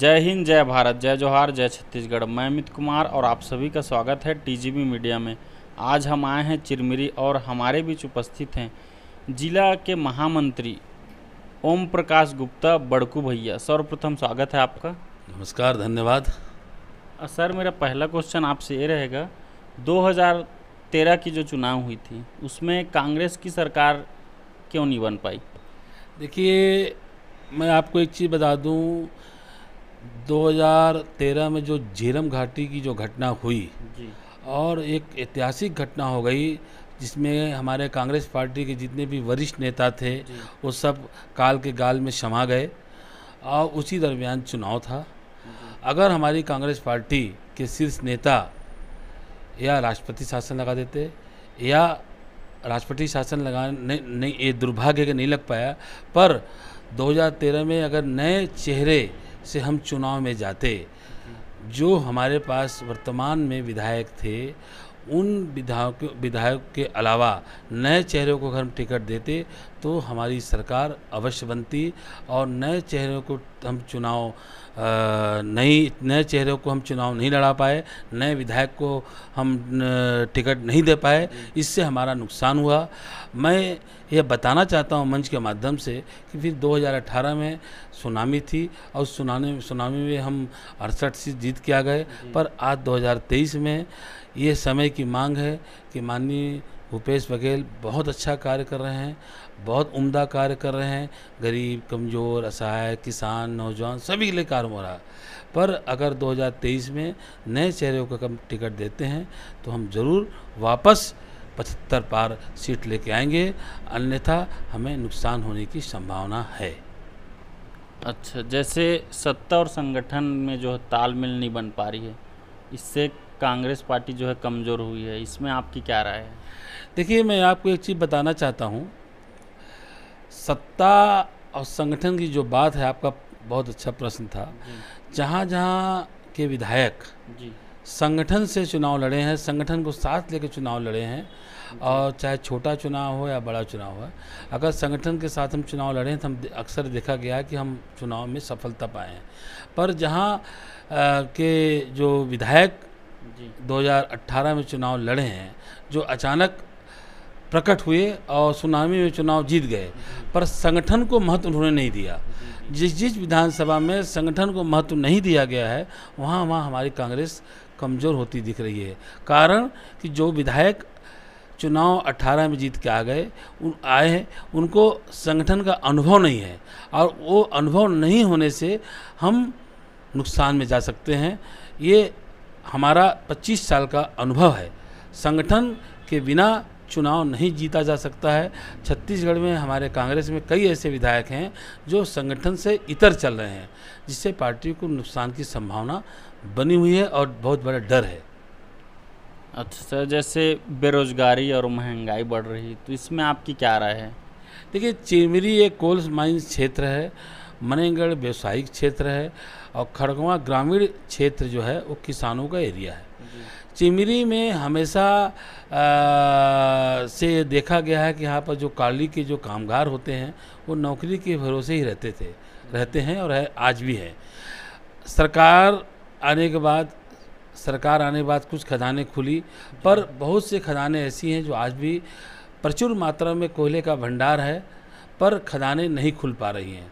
जय हिंद जय भारत जय जोहार जय छत्तीसगढ़ मैं अमित कुमार और आप सभी का स्वागत है टीजीबी मीडिया में आज हम आए हैं चिरमिरी और हमारे बीच उपस्थित हैं जिला के महामंत्री ओम प्रकाश गुप्ता बड़कू भैया सर्वप्रथम स्वागत है आपका नमस्कार धन्यवाद सर मेरा पहला क्वेश्चन आपसे ये रहेगा 2013 की जो चुनाव हुई थी उसमें कांग्रेस की सरकार क्यों नहीं बन पाई देखिए मैं आपको एक चीज़ बता दूँ 2013 में जो झीरम घाटी की जो घटना हुई और एक ऐतिहासिक घटना हो गई जिसमें हमारे कांग्रेस पार्टी के जितने भी वरिष्ठ नेता थे वो सब काल के गाल में क्षमा गए और उसी दरमियान चुनाव था अगर हमारी कांग्रेस पार्टी के शीर्ष नेता या राष्ट्रपति शासन लगा देते या राष्ट्रपति शासन लगाने नहीं ये दुर्भाग्य के नहीं लग पाया पर 2013 में अगर नए चेहरे से हम चुनाव में जाते जो हमारे पास वर्तमान में विधायक थे उन विधायक विधायक के अलावा नए चेहरों को अगर हम टिकट देते तो हमारी सरकार अवश्य बनती और नए चेहरों को हम चुनाव नहीं नए चेहरों को हम चुनाव नहीं लड़ा पाए नए विधायक को हम टिकट नहीं दे पाए इससे हमारा नुकसान हुआ मैं यह बताना चाहता हूं मंच के माध्यम से कि फिर 2018 में सुनामी थी और सुनाने सुनामी में हम अड़सठ सीट जीत के आ गए पर आज 2023 में ये समय की मांग है कि माननीय भूपेश बघेल बहुत अच्छा कार्य कर रहे हैं बहुत उम्दा कार्य कर रहे हैं गरीब कमज़ोर असहाय किसान नौजवान सभी के लिए कार्य हो रहा पर अगर 2023 में नए चेहरों का कम टिकट देते हैं तो हम ज़रूर वापस पचहत्तर पार सीट लेके आएंगे अन्यथा हमें नुकसान होने की संभावना है अच्छा जैसे सत्ता और संगठन में जो है तालमेल नहीं बन पा रही है इससे कांग्रेस पार्टी जो है कमज़ोर हुई है इसमें आपकी क्या राय है देखिए मैं आपको एक चीज़ बताना चाहता हूँ सत्ता और संगठन की जो बात है आपका बहुत अच्छा प्रश्न था जहाँ जहाँ के विधायक जी संगठन से चुनाव लड़े हैं संगठन को साथ लेकर चुनाव लड़े हैं और चाहे छोटा चुनाव हो या बड़ा चुनाव हो अगर संगठन के साथ हम चुनाव लड़ें तो हम अक्सर देखा गया है कि हम चुनाव में सफलता पाए हैं पर जहाँ के जो विधायक 2018 में चुनाव लड़े हैं जो अचानक प्रकट हुए और सुनामी में चुनाव जीत गए पर संगठन को महत्व उन्होंने नहीं दिया जिस जिस विधानसभा में संगठन को महत्व नहीं दिया गया है वहाँ वहाँ हमारी कांग्रेस कमज़ोर होती दिख रही है कारण कि जो विधायक चुनाव 18 में जीत के आ गए उन आए हैं उनको संगठन का अनुभव नहीं है और वो अनुभव नहीं होने से हम नुकसान में जा सकते हैं ये हमारा 25 साल का अनुभव है संगठन के बिना चुनाव नहीं जीता जा सकता है छत्तीसगढ़ में हमारे कांग्रेस में कई ऐसे विधायक हैं जो संगठन से इतर चल रहे हैं जिससे पार्टी को नुकसान की संभावना बनी हुई है और बहुत बड़ा डर है अच्छा सर जैसे बेरोजगारी और महंगाई बढ़ रही तो इसमें आपकी क्या राय है देखिए चिमरी एक कोल्स माइन क्षेत्र है मनेगढ़ व्यावसायिक क्षेत्र है और खड़गवा ग्रामीण क्षेत्र जो है वो किसानों का एरिया है चिमरी में हमेशा आ, से देखा गया है कि यहाँ पर जो काली के जो कामगार होते हैं वो नौकरी के भरोसे ही रहते थे रहते हैं और है, आज भी हैं सरकार आने के बाद सरकार आने के बाद कुछ खदानें खुली पर बहुत से खदानें ऐसी हैं जो आज भी प्रचुर मात्रा में कोयले का भंडार है पर खदानें नहीं खुल पा रही हैं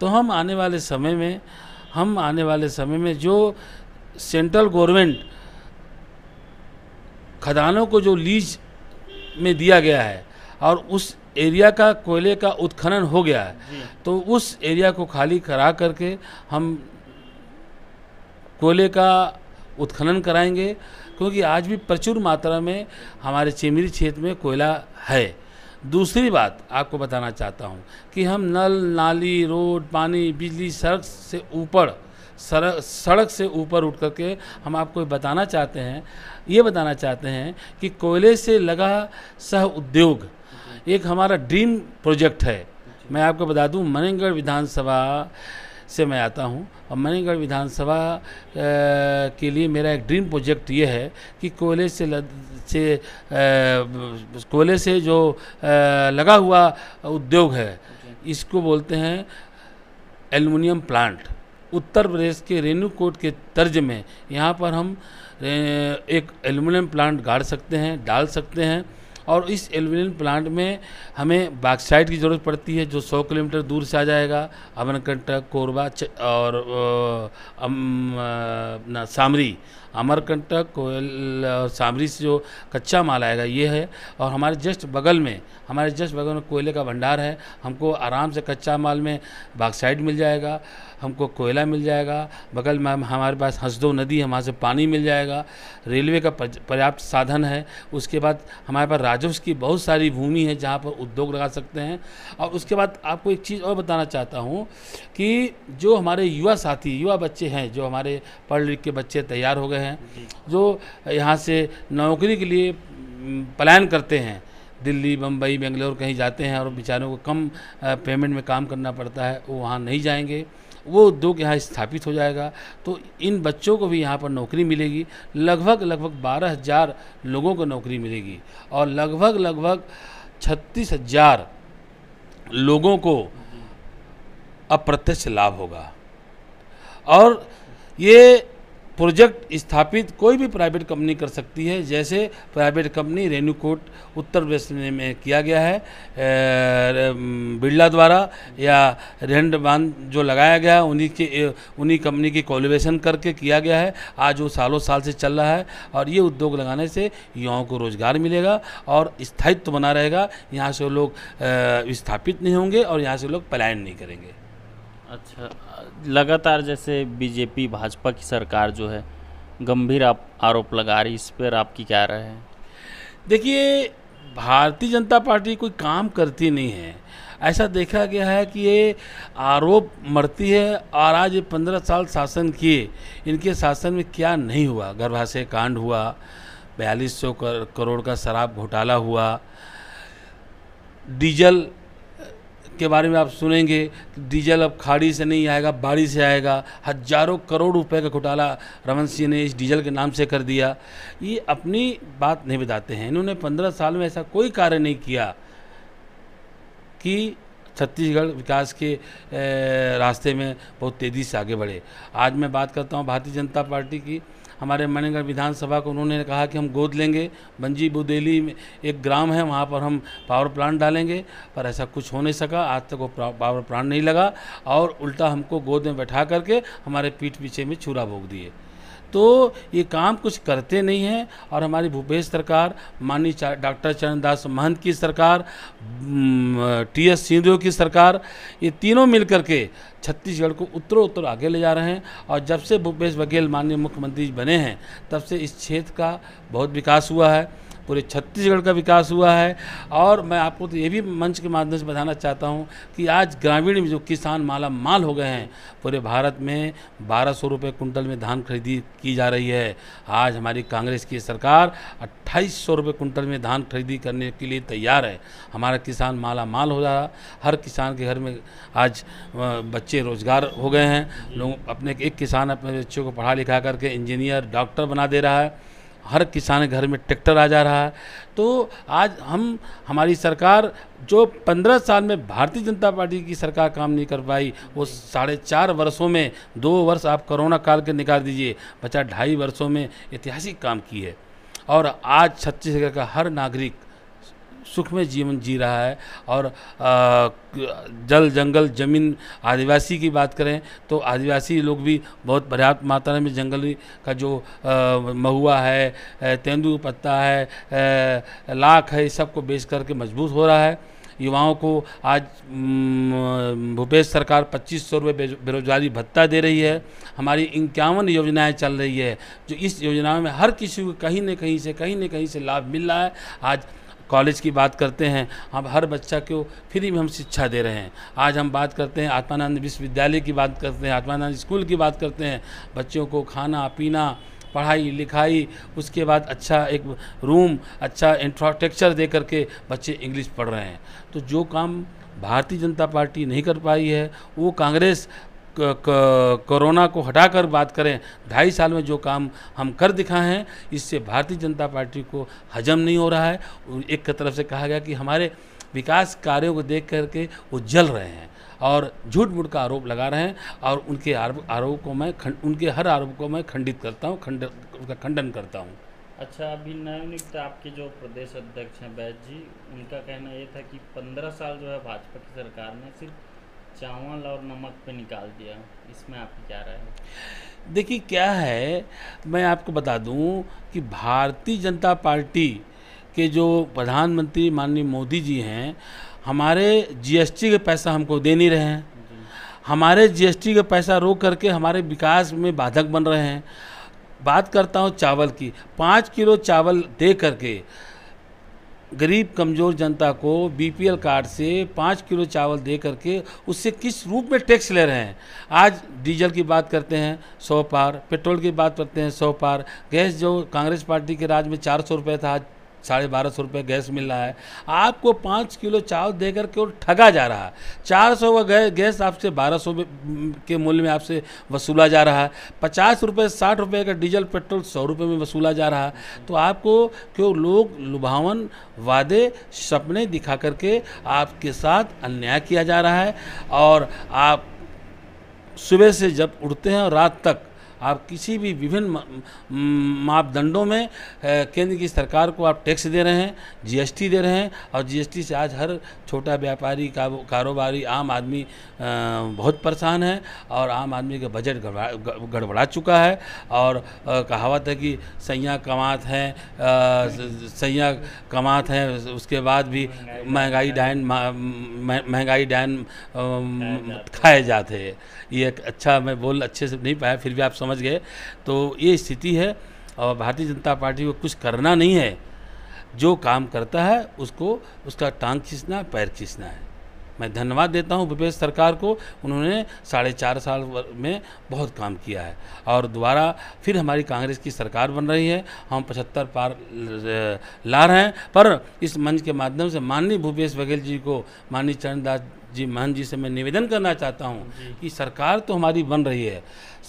तो हम आने वाले समय में हम आने वाले समय में जो सेंट्रल गवर्नमेंट खदानों को जो लीज में दिया गया है और उस एरिया का कोयले का उत्खनन हो गया है तो उस एरिया को खाली करा करके हम कोयले का उत्खनन कराएंगे क्योंकि आज भी प्रचुर मात्रा में हमारे चिमरी क्षेत्र में कोयला है दूसरी बात आपको बताना चाहता हूँ कि हम नल नाली रोड पानी बिजली सड़क से ऊपर सड़क सड़क से ऊपर उठ करके हम आपको बताना चाहते हैं ये बताना चाहते हैं कि कोयले से लगा सह उद्योग एक हमारा ड्रीम प्रोजेक्ट है मैं आपको बता दूं मनेगढ़ विधानसभा से मैं आता हूँ और मणिगढ़ विधानसभा के लिए मेरा एक ड्रीम प्रोजेक्ट ये है कि कोयले से लद, से कोयले से जो लगा हुआ उद्योग है इसको बोलते हैं एल्युमिनियम प्लांट उत्तर प्रदेश के रेणुकोट के तर्ज में यहाँ पर हम एक एल्युमिनियम प्लांट गाड़ सकते हैं डाल सकते हैं और इस एल्यूमिनियम प्लांट में हमें बाक्साइड की ज़रूरत पड़ती है जो 100 किलोमीटर दूर से आ जाएगा अमरकंटक कोरबा और अपना सामरी अमरकंटक कोयल और सामरी से जो कच्चा माल आएगा ये है और हमारे जस्ट बगल में हमारे जस्ट बगल में कोयले का भंडार है हमको आराम से कच्चा माल में बाक्साइड मिल जाएगा हमको कोयला मिल जाएगा बगल में हमारे पास हंसदो नदी है वहाँ से पानी मिल जाएगा रेलवे का पर्याप्त साधन है उसके बाद हमारे पास राजस्व की बहुत सारी भूमि है जहाँ पर उद्योग लगा सकते हैं और उसके बाद आपको एक चीज़ और बताना चाहता हूँ कि जो हमारे युवा साथी युवा बच्चे हैं जो हमारे पढ़ लिख के बच्चे तैयार हो गए हैं जो यहाँ से नौकरी के लिए प्लान करते हैं दिल्ली बम्बई बेंगलोर कहीं जाते हैं और बेचारों को कम पेमेंट में काम करना पड़ता है वो वहाँ नहीं जाएंगे वो उद्योग यहाँ स्थापित हो जाएगा तो इन बच्चों को भी यहाँ पर नौकरी मिलेगी लगभग लगभग बारह हज़ार लोगों को नौकरी मिलेगी और लगभग लगभग छत्तीस हजार लोगों को अप्रत्यक्ष लाभ होगा और ये प्रोजेक्ट स्थापित कोई भी प्राइवेट कंपनी कर सकती है जैसे प्राइवेट कंपनी रेणुकूट उत्तर प्रदेश में किया गया है बिरला द्वारा या रेंड बांध जो लगाया गया उन्हीं के उन्हीं कंपनी की कोलिवेशन करके किया गया है आज वो सालों साल से चल रहा है और ये उद्योग लगाने से युवाओं को रोज़गार मिलेगा और स्थायित्व तो बना रहेगा यहाँ से लोग स्थापित नहीं होंगे और यहाँ से लोग पलायन नहीं करेंगे अच्छा लगातार जैसे बीजेपी भाजपा की सरकार जो है गंभीर आप आरोप लगा रही इस पर आपकी क्या राय है देखिए भारतीय जनता पार्टी कोई काम करती नहीं है ऐसा देखा गया है कि ये आरोप मरती है और आज ये पंद्रह साल शासन किए इनके शासन में क्या नहीं हुआ गर्भाशय कांड हुआ बयालीस सौ करोड़ का शराब घोटाला हुआ डीजल के बारे में आप सुनेंगे डीजल अब खाड़ी से नहीं आएगा बाड़ी से आएगा हजारों करोड़ रुपए का घोटाला रमन सिंह ने इस डीजल के नाम से कर दिया ये अपनी बात नहीं बताते हैं इन्होंने पंद्रह साल में ऐसा कोई कार्य नहीं किया कि छत्तीसगढ़ विकास के रास्ते में बहुत तेज़ी से आगे बढ़े आज मैं बात करता हूँ भारतीय जनता पार्टी की हमारे मणिगढ़ विधानसभा को उन्होंने कहा कि हम गोद लेंगे बंजी बुदेली में एक ग्राम है वहाँ पर हम पावर प्लांट डालेंगे पर ऐसा कुछ हो नहीं सका आज तक वो पावर प्लांट नहीं लगा और उल्टा हमको गोद में बैठा करके हमारे पीठ पीछे में छुरा भोग दिए तो ये काम कुछ करते नहीं हैं और हमारी भूपेश सरकार माननीय डॉक्टर चरणदास महंत की सरकार टी एस सिंधु की सरकार ये तीनों मिलकर के छत्तीसगढ़ को उत्तर उत्तर आगे ले जा रहे हैं और जब से भूपेश बघेल माननीय मुख्यमंत्री बने हैं तब से इस क्षेत्र का बहुत विकास हुआ है पूरे छत्तीसगढ़ का विकास हुआ है और मैं आपको तो ये भी मंच के माध्यम से बताना चाहता हूँ कि आज ग्रामीण में जो किसान माला माल हो गए हैं पूरे भारत में बारह सौ रुपये कुंटल में धान खरीदी की जा रही है आज हमारी कांग्रेस की सरकार अट्ठाईस सौ रुपये कुंटल में धान खरीदी करने के लिए तैयार है हमारा किसान माला माल हो रहा हर किसान के घर में आज बच्चे रोजगार हो गए हैं लोग अपने एक किसान अपने बच्चों को पढ़ा लिखा करके इंजीनियर डॉक्टर बना दे रहा है हर किसान घर में ट्रैक्टर आ जा रहा है तो आज हम हमारी सरकार जो पंद्रह साल में भारतीय जनता पार्टी की सरकार काम नहीं कर पाई वो साढ़े चार वर्षों में दो वर्ष आप कोरोना काल के निकाल दीजिए बचा ढाई वर्षों में ऐतिहासिक काम की है और आज छत्तीसगढ़ का हर नागरिक सुख में जीवन जी रहा है और जल जंगल ज़मीन आदिवासी की बात करें तो आदिवासी लोग भी बहुत पर्याप्त मात्रा में जंगल का जो महुआ है तेंदू पत्ता है लाख है सबको बेच करके मजबूत हो रहा है युवाओं को आज भूपेश सरकार पच्चीस सौ रुपये बेरोजगारी भत्ता दे रही है हमारी इक्यावन योजनाएं चल रही है जो इस योजनाओं में हर किसी को कहीं न कहीं से कहीं न कहीं से लाभ मिल रहा है आज कॉलेज की बात करते हैं हम हर बच्चा को फ्री में हम शिक्षा दे रहे हैं आज हम बात करते हैं आत्मानंद विश्वविद्यालय की बात करते हैं आत्मानंद स्कूल की बात करते हैं बच्चों को खाना पीना पढ़ाई लिखाई उसके बाद अच्छा एक रूम अच्छा इंफ्रास्ट्रक्चर दे करके बच्चे इंग्लिश पढ़ रहे हैं तो जो काम भारतीय जनता पार्टी नहीं कर पाई है वो कांग्रेस कोरोना को हटाकर बात करें ढाई साल में जो काम हम कर दिखाए हैं इससे भारतीय जनता पार्टी को हजम नहीं हो रहा है एक तरफ से कहा गया कि हमारे विकास कार्यों को देख करके वो जल रहे हैं और झूठ मूठ का आरोप लगा रहे हैं और उनके आरोप को मैं उनके हर आरोप को मैं खंडित करता हूँ खंड उनका खंडन करता हूँ अच्छा अभी नवनियुक्त आपके जो प्रदेश अध्यक्ष हैं बैज जी उनका कहना ये था कि पंद्रह साल जो है भाजपा की सरकार ने सिर्फ चावल और नमक पे निकाल दिया इसमें आपकी क्या राय है देखिए क्या है मैं आपको बता दूं कि भारतीय जनता पार्टी के जो प्रधानमंत्री माननीय मोदी जी हैं हमारे जीएसटी का पैसा हमको दे नहीं रहे हैं हमारे जीएसटी का पैसा रोक करके हमारे विकास में बाधक बन रहे हैं बात करता हूँ चावल की पाँच किलो चावल दे करके गरीब कमज़ोर जनता को बीपीएल कार्ड से पाँच किलो चावल दे करके उससे किस रूप में टैक्स ले रहे हैं आज डीजल की बात करते हैं सौ पार पेट्रोल की बात करते हैं सौ पार गैस जो कांग्रेस पार्टी के राज में चार सौ रुपये था आज साढ़े बारह सौ रुपये गैस मिल रहा है आपको पाँच किलो चावल देकर केवल ठगा जा रहा है चार सौ का गैस आपसे बारह सौ के मूल्य में आपसे वसूला जा रहा है पचास रुपये साठ रुपये का डीजल पेट्रोल सौ रुपये में वसूला जा रहा है तो आपको क्यों लोग लुभावन वादे सपने दिखा करके आपके साथ अन्याय किया जा रहा है और आप सुबह से जब उठते हैं और रात तक आप किसी भी विभिन्न मापदंडों में केंद्र की सरकार को आप टैक्स दे रहे हैं जीएसटी दे रहे हैं और जीएसटी से आज हर छोटा व्यापारी कारोबारी आम आदमी बहुत परेशान है और आम आदमी का बजट गड़बड़ा चुका है और कहावत है कि सैया कमात हैं सैया कमात हैं उसके बाद भी महंगाई डायन महंगाई डायन खाए जाते हैं ये अच्छा मैं बोल अच्छे से नहीं पाया फिर भी आप समझ समझ गए तो ये स्थिति है और भारतीय जनता पार्टी को कुछ करना नहीं है जो काम करता है उसको उसका टांग खींचना पैर खींचना है मैं धन्यवाद देता हूं भूपेश सरकार को उन्होंने साढ़े चार साल में बहुत काम किया है और दोबारा फिर हमारी कांग्रेस की सरकार बन रही है हम पचहत्तर पार ला रहे हैं पर इस मंच के माध्यम से माननीय भूपेश बघेल जी को माननीय चरणदास जी महन जी से मैं निवेदन करना चाहता हूँ कि सरकार तो हमारी बन रही है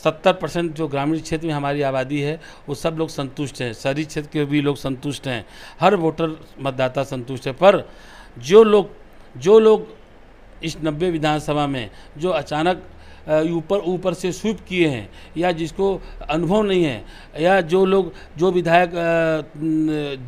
सत्तर परसेंट जो ग्रामीण क्षेत्र में हमारी आबादी है वो सब लोग संतुष्ट हैं शहरी क्षेत्र के भी लोग संतुष्ट हैं हर वोटर मतदाता संतुष्ट है पर जो लोग जो लोग इस नब्बे विधानसभा में जो अचानक ऊपर ऊपर से स्वीप किए हैं या जिसको अनुभव नहीं है या जो लोग जो विधायक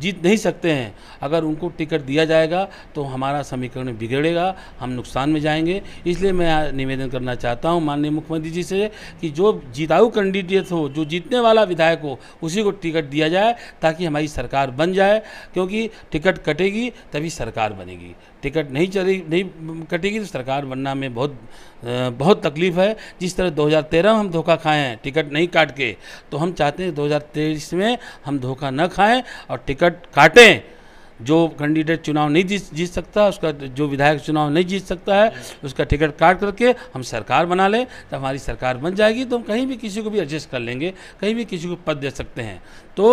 जीत नहीं सकते हैं अगर उनको टिकट दिया जाएगा तो हमारा समीकरण बिगड़ेगा हम नुकसान में जाएंगे इसलिए मैं निवेदन करना चाहता हूँ माननीय मुख्यमंत्री जी से कि जो जिताऊ कैंडिडेट हो जो जीतने वाला विधायक हो उसी को टिकट दिया जाए ताकि हमारी सरकार बन जाए क्योंकि टिकट कटेगी तभी सरकार बनेगी टिकट नहीं चले नहीं कटेगी तो सरकार बनना में बहुत बहुत तकलीफ है है जिस तरह 2013 में हम धोखा खाए हैं टिकट नहीं काट के तो हम चाहते हैं 2023 में हम धोखा न खाएं और टिकट काटें जो कैंडिडेट चुनाव नहीं जीत जीत सकता उसका जो विधायक चुनाव नहीं जीत सकता है उसका टिकट काट करके हम सरकार बना लें तो हमारी सरकार बन जाएगी तो हम कहीं भी किसी को भी एडजस्ट कर लेंगे कहीं भी किसी को पद दे सकते हैं तो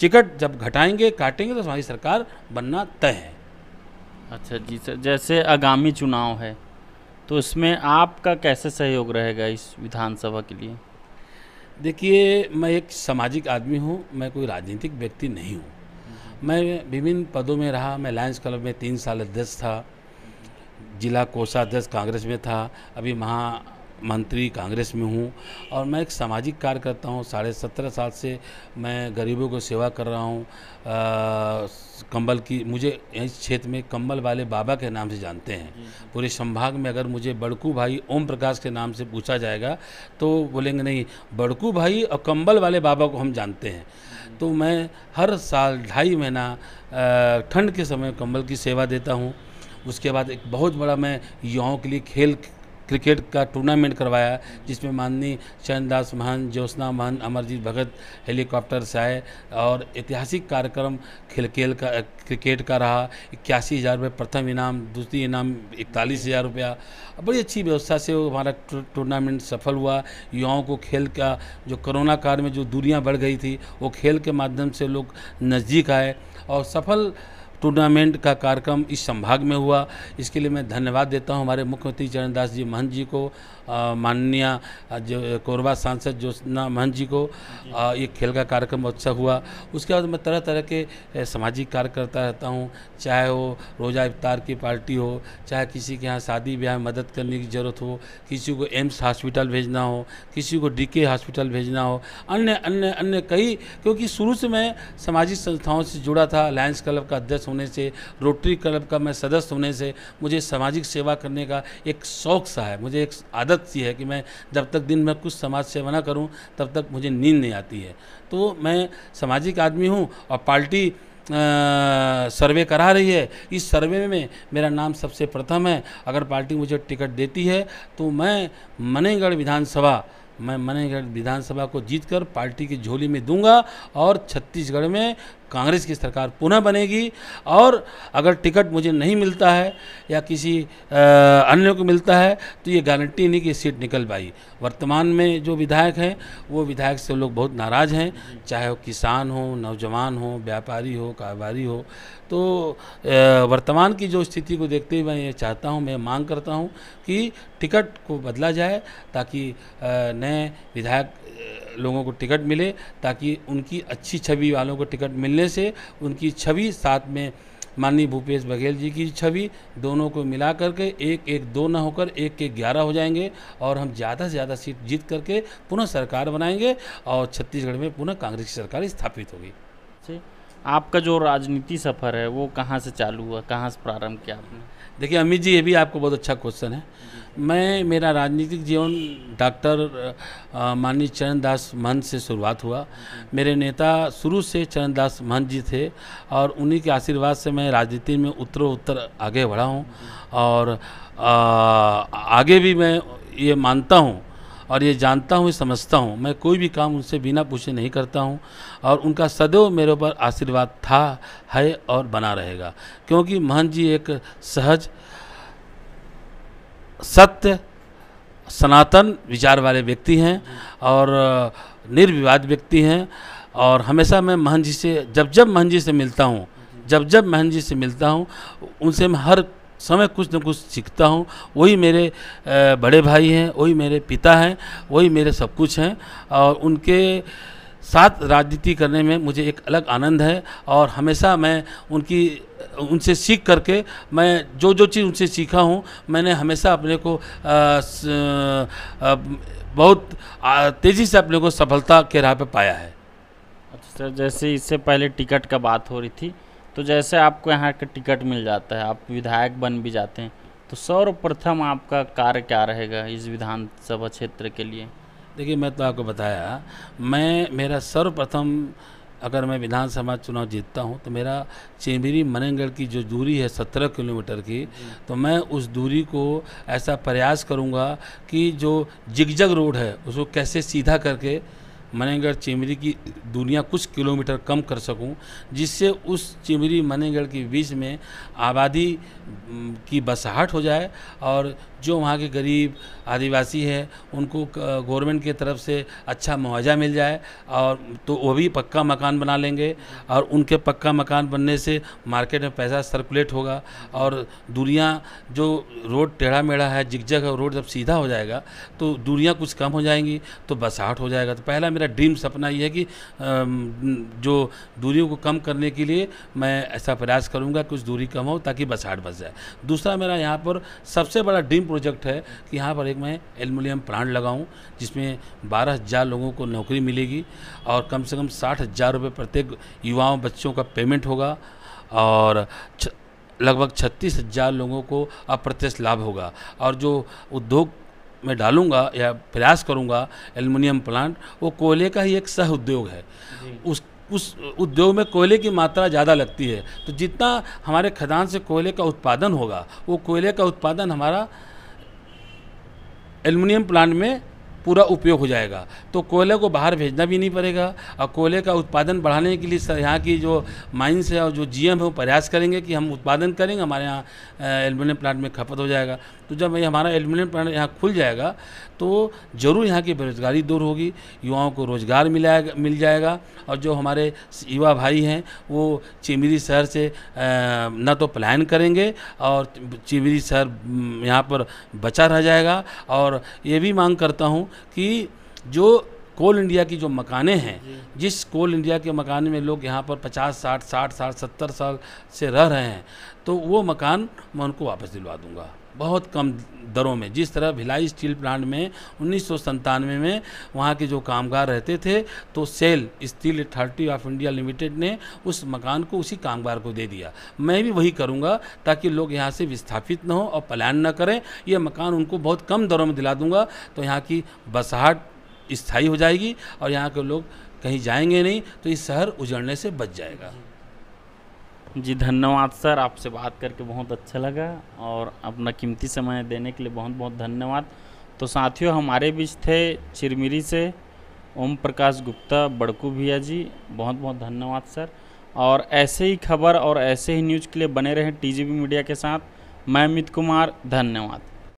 टिकट जब घटाएंगे काटेंगे तो हमारी सरकार बनना तय है अच्छा जी सर जैसे आगामी चुनाव है तो इसमें आपका कैसे सहयोग रहेगा इस विधानसभा के लिए देखिए मैं एक सामाजिक आदमी हूँ मैं कोई राजनीतिक व्यक्ति नहीं हूँ मैं विभिन्न पदों में रहा मैं लायंस क्लब में तीन साल अध्यक्ष था जिला कोषाध्यक्ष कांग्रेस में था अभी महा मंत्री कांग्रेस में हूँ और मैं एक सामाजिक कार्य करता हूँ साढ़े सत्रह साल से मैं गरीबों को सेवा कर रहा हूँ कंबल की मुझे इस क्षेत्र में कंबल वाले बाबा के नाम से जानते हैं पूरे संभाग में अगर मुझे बड़कू भाई ओम प्रकाश के नाम से पूछा जाएगा तो बोलेंगे नहीं बड़कू भाई और कंबल वाले बाबा को हम जानते हैं तो मैं हर साल ढाई महीना ठंड के समय कंबल की सेवा देता हूँ उसके बाद एक बहुत बड़ा मैं युवाओं के लिए खेल क्रिकेट का टूर्नामेंट करवाया जिसमें माननीय चरणदास महन ज्योत्ना महन अमरजीत भगत हेलीकॉप्टर से आए और ऐतिहासिक कार्यक्रम खेल खेल का क्रिकेट का रहा इक्यासी हज़ार रुपये प्रथम इनाम दूसरी इनाम इकतालीस हज़ार रुपया बड़ी अच्छी व्यवस्था से वो हमारा टूर्नामेंट सफल हुआ युवाओं को खेल का जो कोरोना काल में जो दूरियाँ बढ़ गई थी वो खेल के माध्यम से लोग नज़दीक आए और सफल टूर्नामेंट का कार्यक्रम इस संभाग में हुआ इसके लिए मैं धन्यवाद देता हूँ हमारे मुख्यमंत्री चरणदास जी महंत जी को माननीय जो कोरबा सांसद ज्योत्ना महन जी को ये खेल का कार्यक्रम अच्छा हुआ उसके बाद मैं तरह तरह के सामाजिक कार्य करता रहता हूँ चाहे वो रोज़ा इफ्तार की पार्टी हो चाहे किसी के यहाँ शादी ब्याह में मदद करने की ज़रूरत हो किसी को एम्स हॉस्पिटल भेजना हो किसी को डी हॉस्पिटल भेजना हो अन्य अन्य अन्य कई क्योंकि शुरू से मैं सामाजिक संस्थाओं से जुड़ा था लायंस क्लब का अध्यक्ष होने से रोटरी क्लब का मैं सदस्य होने से मुझे सामाजिक सेवा करने का एक शौक सा है मुझे एक आदत आदत सी है कि मैं जब तक दिन में कुछ समाज सेवा ना करूँ तब तक मुझे नींद नहीं आती है तो मैं सामाजिक आदमी हूँ और पार्टी आ, सर्वे करा रही है इस सर्वे में मेरा नाम सबसे प्रथम है अगर पार्टी मुझे टिकट देती है तो मैं मनेगढ़ विधानसभा मैं मनेगढ़ विधानसभा को जीतकर पार्टी की झोली में दूंगा और छत्तीस छत्तीसगढ़ में कांग्रेस की सरकार पुनः बनेगी और अगर टिकट मुझे नहीं मिलता है या किसी अन्य को मिलता है तो ये गारंटी नहीं कि सीट निकल पाई वर्तमान में जो विधायक हैं वो विधायक से लोग बहुत नाराज़ हैं चाहे वो किसान हो नौजवान हो व्यापारी हो कारोबारी हो तो वर्तमान की जो स्थिति को देखते हुए मैं ये चाहता हूँ मैं मांग करता हूँ कि टिकट को बदला जाए ताकि नए विधायक लोगों को टिकट मिले ताकि उनकी अच्छी छवि वालों को टिकट मिलने से उनकी छवि साथ में माननीय भूपेश बघेल जी की छवि दोनों को मिला करके एक एक दो न होकर एक एक ग्यारह हो जाएंगे और हम ज़्यादा से ज़्यादा सीट जीत करके पुनः सरकार बनाएंगे और छत्तीसगढ़ में पुनः कांग्रेस की सरकार स्थापित होगी जी आपका जो राजनीति सफ़र है वो कहाँ से चालू हुआ कहाँ से प्रारंभ किया आपने देखिए अमित जी ये भी आपको बहुत अच्छा क्वेश्चन है मैं मेरा राजनीतिक जीवन डॉक्टर माननीय चरणदास महंत से शुरुआत हुआ मेरे नेता शुरू से चरणदास महंत जी थे और उन्हीं के आशीर्वाद से मैं राजनीति में उत्तर आगे बढ़ा हूँ और आ, आगे भी मैं ये मानता हूँ और ये जानता हूँ समझता हूँ मैं कोई भी काम उनसे बिना पूछे नहीं करता हूँ और उनका सदैव मेरे ऊपर आशीर्वाद था है और बना रहेगा क्योंकि महंत जी एक सहज सत्य सनातन विचार वाले व्यक्ति हैं और निर्विवाद व्यक्ति हैं और हमेशा मैं महन जी से जब जब महन जी से मिलता हूँ जब जब महन जी से मिलता हूँ उनसे मैं हर समय कुछ न कुछ सीखता हूँ वही मेरे बड़े भाई हैं वही मेरे पिता हैं वही मेरे सब कुछ हैं और उनके साथ राजनीति करने में मुझे एक अलग आनंद है और हमेशा मैं उनकी उनसे सीख करके मैं जो जो चीज़ उनसे सीखा हूँ मैंने हमेशा अपने को आ, आ, बहुत तेज़ी से अपने को सफलता के राह पे पाया है अच्छा सर जैसे इससे पहले टिकट का बात हो रही थी तो जैसे आपको यहाँ का टिकट मिल जाता है आप विधायक बन भी जाते हैं तो सर्वप्रथम आपका कार्य क्या रहेगा इस विधानसभा क्षेत्र के लिए देखिए मैं तो आपको बताया मैं मेरा सर्वप्रथम अगर मैं विधानसभा चुनाव जीतता हूँ तो मेरा चेंबेरी मनेंगढ़ की जो दूरी है सत्रह किलोमीटर की तो मैं उस दूरी को ऐसा प्रयास करूँगा कि जो जिगजग रोड है उसको कैसे सीधा करके मनेगढ़ चिमरी की दूरियाँ कुछ किलोमीटर कम कर सकूं जिससे उस चिमरी मनेगढ़ के बीच में आबादी की बसाहट हो जाए और जो वहाँ के गरीब आदिवासी है उनको गवर्नमेंट की तरफ से अच्छा मुआवजा मिल जाए और तो वो भी पक्का मकान बना लेंगे और उनके पक्का मकान बनने से मार्केट में पैसा सर्कुलेट होगा और दूरियाँ जो रोड टेढ़ा मेढ़ा है जिगजग रोड जब सीधा हो जाएगा तो दूरियाँ कुछ कम हो जाएंगी तो बसाहट हो जाएगा तो पहला मेरा मेरा ड्रीम सपना ये है कि जो दूरियों को कम करने के लिए मैं ऐसा प्रयास करूँगा कुछ दूरी कम हो ताकि बसाहट बस जाए दूसरा मेरा यहाँ पर सबसे बड़ा ड्रीम प्रोजेक्ट है कि यहाँ पर एक मैं एल्युमिनियम प्लांट लगाऊँ जिसमें बारह हज़ार लोगों को नौकरी मिलेगी और कम से कम साठ हज़ार रुपये प्रत्येक युवाओं बच्चों का पेमेंट होगा और लगभग छत्तीस हज़ार लोगों को अप्रत्यक्ष लाभ होगा और जो उद्योग मैं डालूंगा या प्रयास करूंगा एल्युमिनियम प्लांट वो कोयले का ही एक सह उद्योग है उस उस उद्योग में कोयले की मात्रा ज़्यादा लगती है तो जितना हमारे खदान से कोयले का उत्पादन होगा वो कोयले का उत्पादन हमारा एल्युमिनियम प्लांट में पूरा उपयोग हो जाएगा तो कोयले को बाहर भेजना भी नहीं पड़ेगा और कोयले का उत्पादन बढ़ाने के लिए सर यहाँ की जो माइंस है और जो जीएम है वो प्रयास करेंगे कि हम उत्पादन करेंगे हमारे यहाँ एल्यूमिनियम प्लांट में खपत हो जाएगा तो जब ये हमारा एल्यूमिनियम प्लांट यहाँ खुल जाएगा तो ज़रूर यहाँ की बेरोजगारी दूर होगी युवाओं को रोज़गार मिला मिल जाएगा और जो हमारे युवा भाई हैं वो चिमरी शहर से न तो प्लान करेंगे और चिमरी शहर यहाँ पर बचा रह जाएगा और ये भी मांग करता हूँ कि जो कोल इंडिया की जो मकानें हैं जिस कोल इंडिया के मकान में लोग यहाँ पर 50 60 60 साल 70 साल से रह रहे हैं तो वो मकान मैं उनको वापस दिलवा दूंगा बहुत कम दरों में जिस तरह भिलाई स्टील प्लांट में उन्नीस में वहाँ के जो कामगार रहते थे तो SAIL steel authority of India limited ने उस मकान को उसी कामगार को दे दिया मैं भी वही करूँगा ताकि लोग यहाँ से विस्थापित न हो और पलायन न करें यह मकान उनको बहुत कम दरों में दिला दूँगा तो यहाँ की बसाहट स्थायी हो जाएगी और यहाँ के लोग कहीं जाएंगे नहीं तो ये शहर उजड़ने से बच जाएगा जी धन्यवाद सर आपसे बात करके बहुत अच्छा लगा और अपना कीमती समय देने के लिए बहुत बहुत धन्यवाद तो साथियों हमारे बीच थे चिरमिरी से ओम प्रकाश गुप्ता बड़कू भैया जी बहुत बहुत धन्यवाद सर और ऐसे ही खबर और ऐसे ही न्यूज़ के लिए बने रहें टीजीबी मीडिया के साथ मैं अमित कुमार धन्यवाद